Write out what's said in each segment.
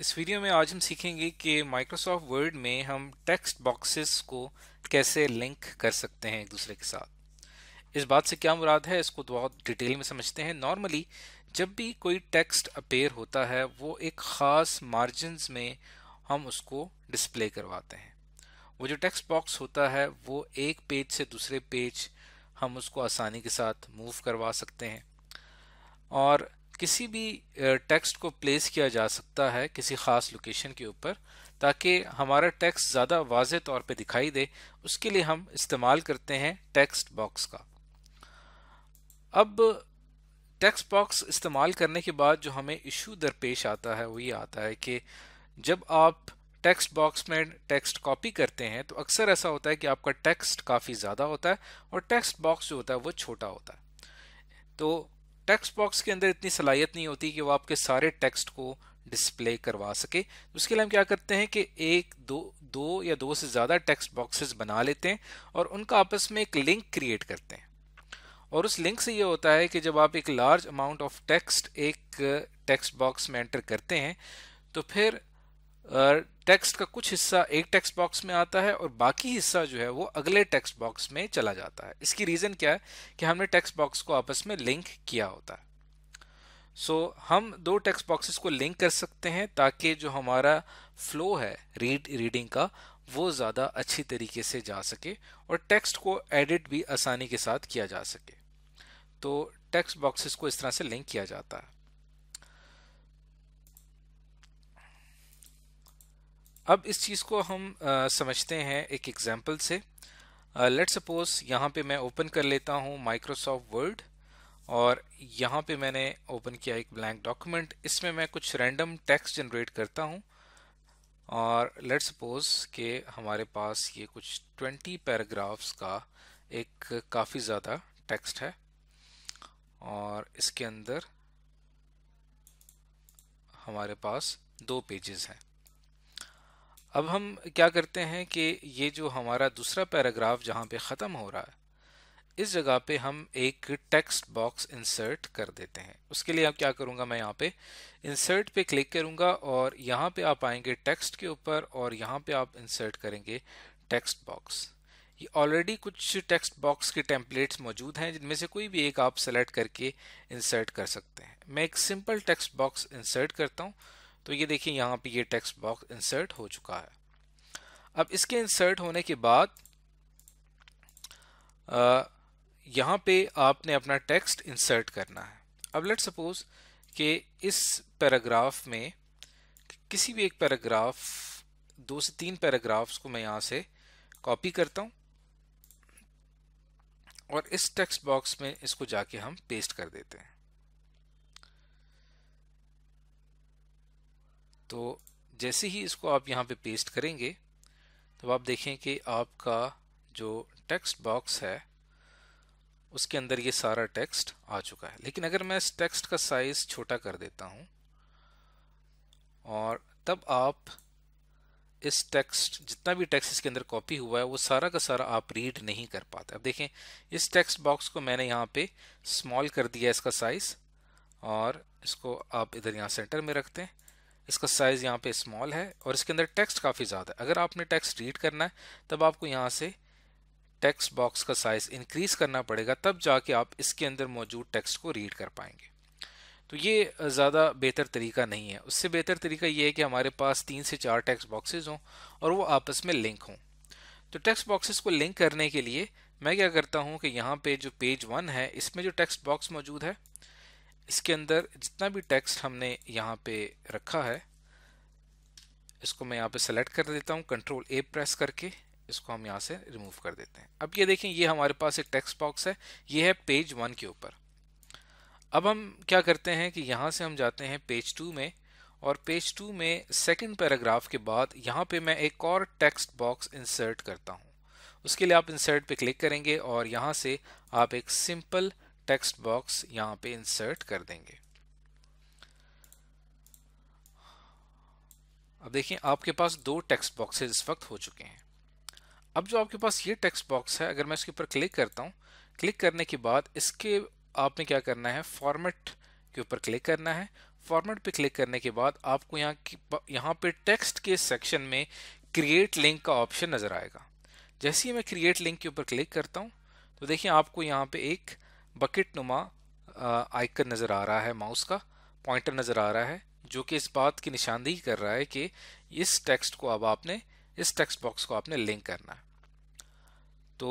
इस वीडियो में आज हम सीखेंगे कि माइक्रोसॉफ्ट वर्ड में हम टेक्स्ट बॉक्सेस को कैसे लिंक कर सकते हैं एक दूसरे के साथ इस बात से क्या मुराद है इसको बहुत डिटेल में समझते हैं नॉर्मली जब भी कोई टेक्स्ट अपेयर होता है वो एक ख़ास मार्जिनस में हम उसको डिस्प्ले करवाते हैं वो जो टेक्स्ट बॉक्स होता है वो एक पेज से दूसरे पेज हम उसको आसानी के साथ मूव करवा सकते हैं और किसी भी टेक्स्ट को प्लेस किया जा सकता है किसी ख़ास लोकेशन के ऊपर ताकि हमारा टेक्स्ट ज़्यादा वाज तौर पे दिखाई दे उसके लिए हम इस्तेमाल करते हैं टेक्स्ट बॉक्स का अब टेक्स्ट बॉक्स इस्तेमाल करने के बाद जो हमें इशू दरपेश आता है वो ये आता है कि जब आप टेक्स्ट बॉक्स में टेक्स्ट कॉपी करते हैं तो अक्सर ऐसा होता है कि आपका टेक्स्ट काफ़ी ज़्यादा होता है और टेक्स्ट बॉक्स जो होता है वो छोटा होता है तो टेक्स्ट बॉक्स के अंदर इतनी सलाहियत नहीं होती कि वो आपके सारे टेक्स्ट को डिस्प्ले करवा सके उसके लिए हम क्या करते हैं कि एक दो दो या दो से ज़्यादा टेक्स्ट बॉक्सेस बना लेते हैं और उनका आपस में एक लिंक क्रिएट करते हैं और उस लिंक से ये होता है कि जब आप एक लार्ज अमाउंट ऑफ टेक्स्ट एक टेक्स्ट बॉक्स में एंटर करते हैं तो फिर टेक्स्ट का कुछ हिस्सा एक टेक्स्ट बॉक्स में आता है और बाकी हिस्सा जो है वो अगले टेक्स्ट बॉक्स में चला जाता है इसकी रीज़न क्या है कि हमने टेक्स्ट बॉक्स को आपस में लिंक किया होता है सो so, हम दो टेक्स्ट बॉक्सेस को लिंक कर सकते हैं ताकि जो हमारा फ्लो है रीड रीडिंग का वो ज़्यादा अच्छी तरीके से जा सके और टेक्स्ट को एडिट भी आसानी के साथ किया जा सके तो टेक्स्ट बॉक्सेस को इस तरह से लिंक किया जाता है अब इस चीज़ को हम आ, समझते हैं एक एग्जाम्पल से लेट सपोज यहाँ पे मैं ओपन कर लेता हूँ माइक्रोसॉफ्ट वर्ड और यहाँ पे मैंने ओपन किया एक ब्लैंक डॉक्यूमेंट इसमें मैं कुछ रैंडम टेक्स्ट जनरेट करता हूँ और लेट सपोज के हमारे पास ये कुछ 20 पैराग्राफ्स का एक काफ़ी ज़्यादा टेक्स्ट है और इसके अंदर हमारे पास दो पेजेस हैं अब हम क्या करते हैं कि ये जो हमारा दूसरा पैराग्राफ जहाँ पे ख़त्म हो रहा है इस जगह पे हम एक टेक्स्ट बॉक्स इंसर्ट कर देते हैं उसके लिए अब क्या करूँगा मैं यहाँ पे इंसर्ट पे क्लिक करूँगा और यहाँ पे आप आएंगे टेक्स्ट के ऊपर और यहाँ पे आप इंसर्ट करेंगे टेक्स्ट बॉक्स ये ऑलरेडी कुछ टेक्स्ट बॉक्स के टेम्पलेट्स मौजूद हैं जिनमें से कोई भी एक आप सेलेक्ट करके इंसर्ट कर सकते हैं मैं एक सिंपल टेक्स्ट बॉक्स इंसर्ट करता हूँ तो ये देखिए यहाँ पे ये टेक्स्ट बॉक्स इंसर्ट हो चुका है अब इसके इंसर्ट होने के बाद यहाँ पे आपने अपना टेक्स्ट इंसर्ट करना है अब लेट सपोज कि इस पैराग्राफ में किसी भी एक पैराग्राफ दो से तीन पैराग्राफ्स को मैं यहाँ से कॉपी करता हूँ और इस टेक्स्ट बॉक्स में इसको जाके हम पेस्ट कर देते हैं तो जैसे ही इसको आप यहाँ पे पेस्ट करेंगे तो आप देखें कि आपका जो टेक्स्ट बॉक्स है उसके अंदर ये सारा टेक्स्ट आ चुका है लेकिन अगर मैं इस टेक्स्ट का साइज़ छोटा कर देता हूँ और तब आप इस टेक्स्ट जितना भी टेक्स्ट इसके अंदर कॉपी हुआ है वो सारा का सारा आप रीड नहीं कर पाते अब देखें इस टेक्स्ट बॉक्स को मैंने यहाँ पे स्मॉल कर दिया इसका साइज़ और इसको आप इधर यहाँ सेंटर में रखते हैं इसका साइज़ यहाँ पे स्मॉल है और इसके अंदर टेक्स्ट काफ़ी ज़्यादा है अगर आपने टेक्स्ट रीड करना है तब आपको यहाँ से टेक्स्ट बॉक्स का साइज़ इंक्रीज़ करना पड़ेगा तब जाके आप इसके अंदर मौजूद टेक्स्ट को रीड कर पाएंगे तो ये ज़्यादा बेहतर तरीका नहीं है उससे बेहतर तरीका ये है कि हमारे पास तीन से चार टेक्स्ट बॉक्सेज हों और वो आपस में लिंक हों तो टेक्स्ट बॉक्सेज को लिंक करने के लिए मैं क्या करता हूँ कि यहाँ पे जो पेज वन है इसमें जो टेक्स्ट बॉक्स मौजूद है इसके अंदर जितना भी टेक्स्ट हमने यहाँ पे रखा है इसको मैं यहाँ पे सेलेक्ट कर देता हूँ कंट्रोल ए प्रेस करके इसको हम यहाँ से रिमूव कर देते हैं अब ये देखें ये हमारे पास एक टेक्स्ट बॉक्स है ये है पेज वन के ऊपर अब हम क्या करते हैं कि यहाँ से हम जाते हैं पेज टू में और पेज टू में सेकंड पैराग्राफ के बाद यहाँ पे मैं एक और टेक्स्ट बॉक्स इंसर्ट करता हूँ उसके लिए आप इंसर्ट पे क्लिक करेंगे और यहाँ से आप एक सिंपल टेक्स्ट बॉक्स यहाँ पे इंसर्ट कर देंगे अब देखिए आपके पास दो टेक्स्ट बॉक्सेज इस वक्त हो चुके हैं अब जो आपके पास ये टेक्स्ट बॉक्स है अगर मैं इसके ऊपर क्लिक करता हूँ क्लिक करने के बाद इसके आपने क्या करना है फॉर्मेट के ऊपर क्लिक करना है फॉर्मेट पे क्लिक करने के बाद आपको यहाँ यहाँ पे टेक्स्ट के सेक्शन में क्रिएट लिंक का ऑप्शन नज़र आएगा जैसे ही मैं क्रिएट लिंक के ऊपर क्लिक करता हूँ तो देखिए आपको यहाँ पे एक बकेट नुमा आइकन नज़र आ रहा है माउस का पॉइंटर नज़र आ रहा है जो कि इस बात की निशानदेही कर रहा है कि इस टेक्स्ट को अब आपने इस टेक्स्ट बॉक्स को आपने लिंक करना है तो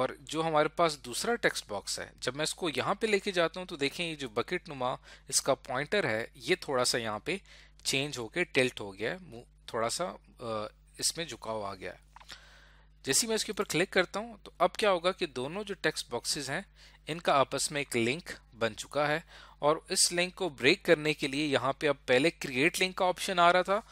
और जो हमारे पास दूसरा टेक्स्ट बॉक्स है जब मैं इसको यहाँ पे लेके जाता हूँ तो देखें ये जो बकेट नुमा इसका पॉइंटर है ये थोड़ा सा यहाँ पे चेंज होके टिल्ट हो गया है थोड़ा सा इसमें झुकाव आ गया है जैसे मैं इसके ऊपर क्लिक करता हूँ तो अब क्या होगा कि दोनों जो टेक्स्ट बॉक्सेस हैं इनका आपस में एक लिंक बन चुका है और इस लिंक को ब्रेक करने के लिए यहाँ पे अब पहले क्रिएट लिंक का ऑप्शन आ रहा था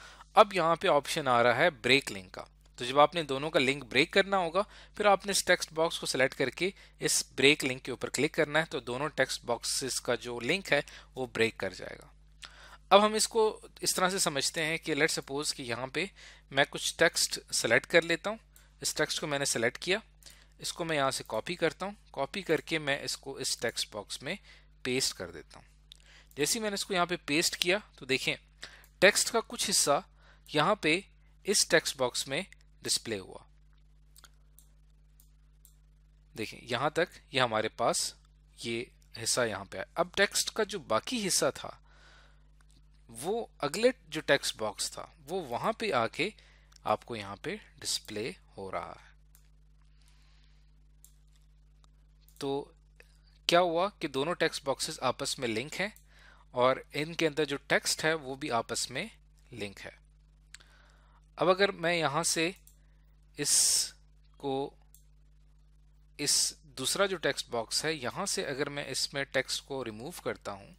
अब यहाँ पे ऑप्शन आ रहा है ब्रेक लिंक का तो जब आपने दोनों का लिंक ब्रेक करना होगा फिर आपने इस टेक्स्ट बॉक्स को सिलेक्ट करके इस ब्रेक लिंक के ऊपर क्लिक करना है तो दोनों टेक्स्ट बॉक्सेस का जो लिंक है वो ब्रेक कर जाएगा अब हम इसको इस तरह से समझते हैं कि लेट सपोज कि यहाँ पे मैं कुछ टेक्स्ट सेलेक्ट कर लेता हूँ इस टेक्स्ट को मैंने सेलेक्ट किया इसको मैं यहाँ से कॉपी करता हूँ कॉपी करके मैं इसको इस टेक्स्ट बॉक्स में पेस्ट कर देता हूँ जैसे मैंने इसको यहाँ पे पेस्ट किया तो देखें टेक्स्ट का कुछ हिस्सा यहाँ पे इस टेक्स्ट बॉक्स में डिस्प्ले हुआ देखें यहाँ तक ये यह हमारे पास ये हिस्सा यहाँ पे आया अब टेक्स्ट का जो बाकी हिस्सा था वो अगले जो टेक्स्ट बॉक्स था वो वहाँ पे आके आपको यहाँ पे डिस्प्ले हो रहा है तो क्या हुआ कि दोनों टेक्स्ट बॉक्सेस आपस में लिंक हैं और इनके अंदर जो टेक्स्ट है वो भी आपस में लिंक है अब अगर मैं यहाँ से इस को इस दूसरा जो टेक्स्ट बॉक्स है यहाँ से अगर मैं इसमें टेक्स्ट को रिमूव करता हूँ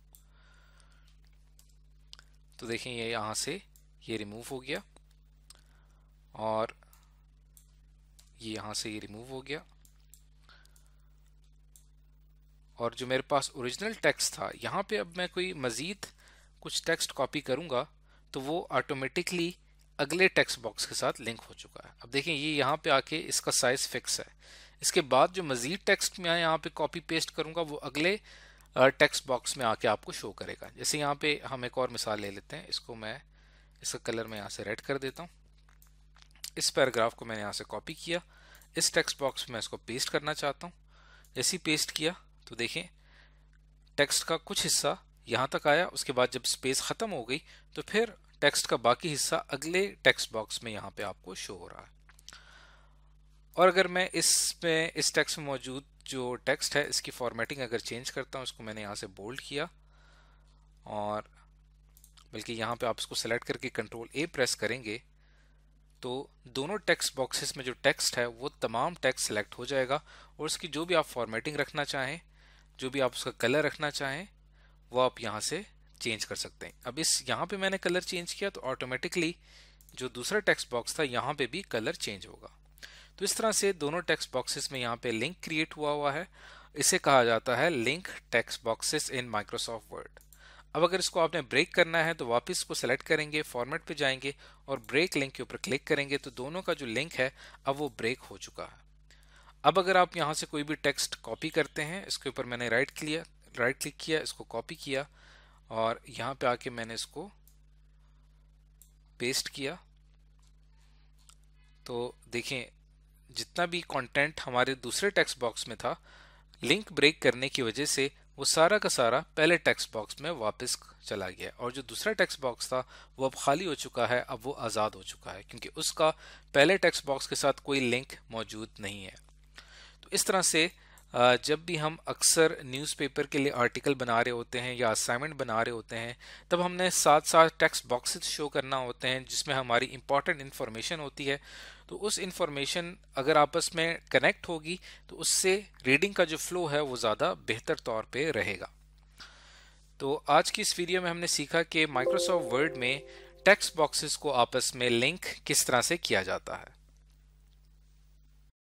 तो देखें ये यहाँ से ये रिमूव हो गया और ये यहाँ से ये रिमूव हो गया और जो मेरे पास ओरिजिनल टेक्स्ट था यहाँ पे अब मैं कोई मज़ीद कुछ टेक्स्ट कॉपी करूँगा तो वो ऑटोमेटिकली अगले टेक्स्ट बॉक्स के साथ लिंक हो चुका है अब देखें ये यहाँ पे आके इसका साइज़ फिक्स है इसके बाद जो मज़ीद टेक्स्ट मैं यहाँ पे कॉपी पेस्ट करूँगा वो अगले टेक्स्ट बॉक्स में आके आपको शो करेगा जैसे यहाँ पर हम एक और मिसाल ले लेते हैं इसको मैं इसका कलर मैं यहाँ से रेड कर देता हूँ इस पैराग्राफ को मैंने यहाँ से कॉपी किया इस टेक्स्ट बॉक्स में मैं इसको पेस्ट करना चाहता हूँ जैसे पेस्ट किया तो देखें टेक्स्ट का कुछ हिस्सा यहाँ तक आया उसके बाद जब स्पेस ख़त्म हो गई तो फिर टेक्स्ट का बाकी हिस्सा अगले टेक्स्ट बॉक्स में यहाँ पे आपको शो हो रहा है और अगर मैं इसमें इस टेक्स्ट में मौजूद जो टेक्स्ट है इसकी फॉर्मेटिंग अगर चेंज करता हूँ इसको मैंने यहाँ से बोल्ड किया और बल्कि यहाँ पे आप इसको सेलेक्ट करके कंट्रोल ए प्रेस करेंगे तो दोनों टेक्स्ट बॉक्सेस में जो टेक्स्ट है वो तमाम टेक्स्ट सेलेक्ट हो जाएगा और उसकी जो भी आप फॉर्मेटिंग रखना चाहें जो भी आप उसका कलर रखना चाहें वो आप यहाँ से चेंज कर सकते हैं अब इस यहाँ पे मैंने कलर चेंज किया तो ऑटोमेटिकली जो दूसरा टेक्स्ट बॉक्स था यहाँ पे भी कलर चेंज होगा तो इस तरह से दोनों टेक्स्ट बॉक्सेस में यहाँ पे लिंक क्रिएट हुआ हुआ है इसे कहा जाता है link text boxes in Microsoft Word अब अगर इसको आपने ब्रेक करना है तो वापस को सेलेक्ट करेंगे फॉर्मेट पे जाएंगे और ब्रेक लिंक के ऊपर क्लिक करेंगे तो दोनों का जो लिंक है अब वो ब्रेक हो चुका है अब अगर आप यहाँ से कोई भी टेक्स्ट कॉपी करते हैं इसके ऊपर मैंने राइट किया राइट क्लिक किया इसको कॉपी किया और यहाँ पे आके मैंने इसको पेस्ट किया तो देखें जितना भी कंटेंट हमारे दूसरे टेक्स्ट बॉक्स में था लिंक ब्रेक करने की वजह से वो सारा का सारा पहले टेक्स्ट बॉक्स में वापस चला गया और जो दूसरा टेक्स्ट बॉक्स था वो अब खाली हो चुका है अब वो आज़ाद हो चुका है क्योंकि उसका पहले टेक्स्ट बॉक्स के साथ कोई लिंक मौजूद नहीं है इस तरह से जब भी हम अक्सर न्यूज़पेपर के लिए आर्टिकल बना रहे होते हैं या असाइनमेंट बना रहे होते हैं तब हमने साथ साथ टेक्स्ट बॉक्सेस शो करना होते हैं जिसमें हमारी इंपॉर्टेंट इन्फॉर्मेशन होती है तो उस इन्फॉर्मेशन अगर आपस में कनेक्ट होगी तो उससे रीडिंग का जो फ्लो है वो ज़्यादा बेहतर तौर पर रहेगा तो आज की इस वीडियो में हमने सीखा कि माइक्रोसॉफ्ट वर्ड में टेक्स्ट बॉक्सेस को आपस में लिंक किस तरह से किया जाता है